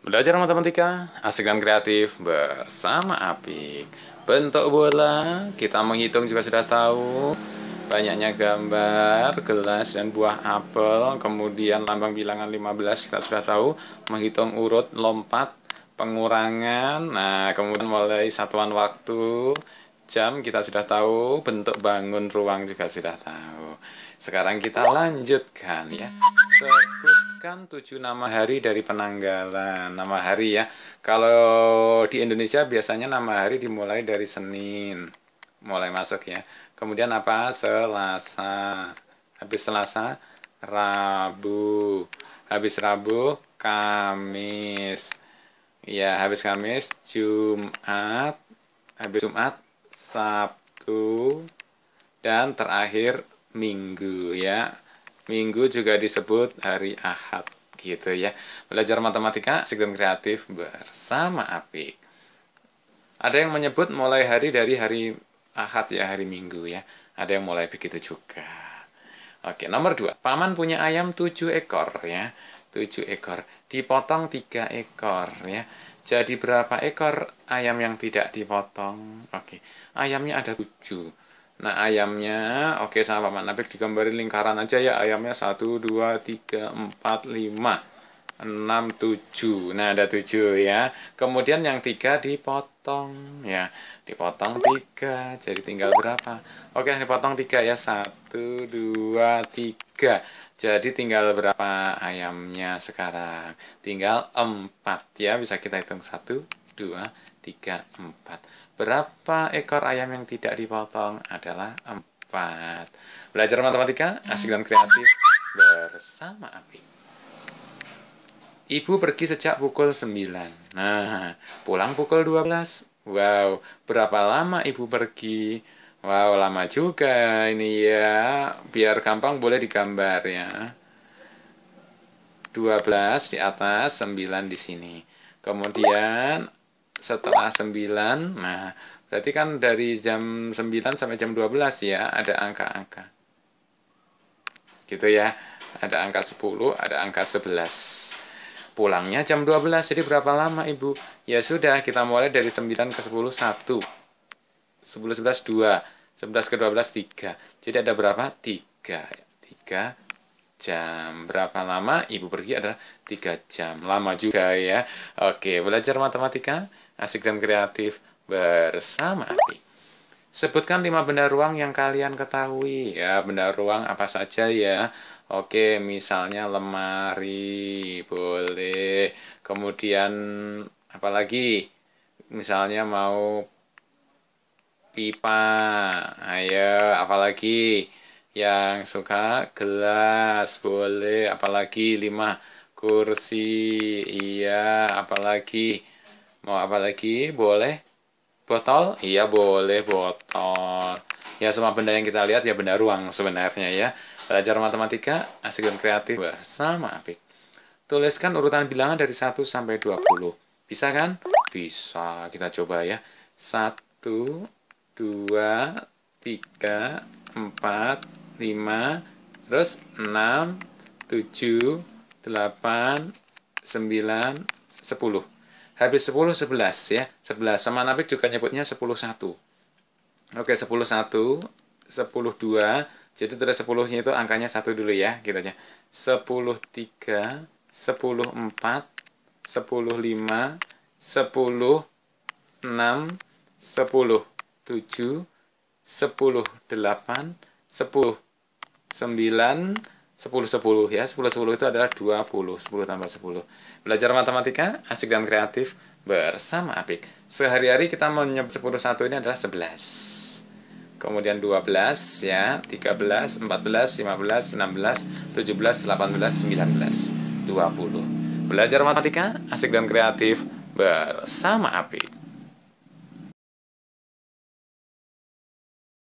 Belajar matematika, asik dan kreatif bersama Apik. Bentuk bola, kita menghitung juga sudah tahu. Banyaknya gambar, gelas, dan buah apel. Kemudian lambang bilangan 15 kita sudah tahu. Menghitung urut, lompat, pengurangan. Nah, kemudian mulai satuan waktu, jam kita sudah tahu. Bentuk bangun ruang juga sudah tahu. Sekarang kita lanjutkan ya. Sebut menyebutkan tujuh nama hari dari penanggalan nama hari ya. Kalau di Indonesia biasanya nama hari dimulai dari Senin, mulai masuk ya. Kemudian apa? Selasa. Habis Selasa, Rabu. Habis Rabu, Kamis. Ya, habis Kamis, Jumat. Habis Jumat, Sabtu. Dan terakhir, Minggu ya. Minggu juga disebut hari Ahad gitu ya. Belajar matematika, asik dan kreatif bersama Apik. Ada yang menyebut mulai hari dari hari Ahad ya, hari Minggu ya. Ada yang mulai begitu juga. Oke, nomor dua. Paman punya ayam tujuh ekor ya. Tujuh ekor. Dipotong tiga ekor ya. Jadi berapa ekor ayam yang tidak dipotong? Oke, ayamnya ada tujuh Nah ayamnya, oke okay, sama Paman Nabil digambarin lingkaran aja ya ayamnya 1, 2, 3, 4, 5, 6, 7 Nah ada 7 ya Kemudian yang 3 dipotong ya Dipotong 3, jadi tinggal berapa? Oke okay, dipotong 3 ya 1, 2, 3 Jadi tinggal berapa ayamnya sekarang? Tinggal 4 ya, bisa kita hitung 1, 2, 3, 4 Berapa ekor ayam yang tidak dipotong? Adalah 4. Belajar matematika, asik dan kreatif bersama api Ibu pergi sejak pukul 9. Nah, pulang pukul 12. Wow, berapa lama ibu pergi? Wow, lama juga ini ya. Biar gampang boleh digambar ya. 12 di atas, 9 di sini. Kemudian setengah sembilan, nah berarti kan dari jam sembilan sampai jam dua belas ya ada angka-angka gitu ya ada angka sepuluh, ada angka sebelas, pulangnya jam dua belas, jadi berapa lama ibu ya sudah kita mulai dari sembilan ke sepuluh satu, 10 11 2 11 ke belas tiga, jadi ada berapa tiga, tiga jam. Berapa lama ibu pergi adalah tiga jam. Lama juga ya. Oke, belajar matematika asik dan kreatif bersama Sebutkan lima benda ruang yang kalian ketahui. Ya, benda ruang apa saja ya. Oke, misalnya lemari, boleh. Kemudian apalagi? Misalnya mau pipa. Ayo, apalagi? yang suka gelas boleh apalagi lima kursi iya apalagi Mau apa lagi? Boleh? Botol? Iya boleh botol. Ya semua benda yang kita lihat ya benda ruang sebenarnya ya. Belajar matematika, asik dan kreatif bersama Apik. Tuliskan urutan bilangan dari 1 sampai 20. Bisa kan? Bisa. Kita coba ya. 1, 2, 3, 4, 5, terus 6, 7, 8, 9, 10 habis 10 11 ya 11 sama nabi juga nyebutnya 10 1 oke 10 1 10 2 jadi terus 10 nya itu angkanya 1 dulu ya gitu aja 10 3 10 4 10 5 10 6 10 7 10 8 10 9 10-10 ya 10-10 itu adalah 20 10 tambah 10 Belajar matematika, asik dan kreatif bersama Apik Sehari-hari kita menyebut 10 1 ini adalah 11 Kemudian 12 ya 13, 14, 15, 16, 17, 18, 19 20 Belajar matematika, asik dan kreatif bersama Apik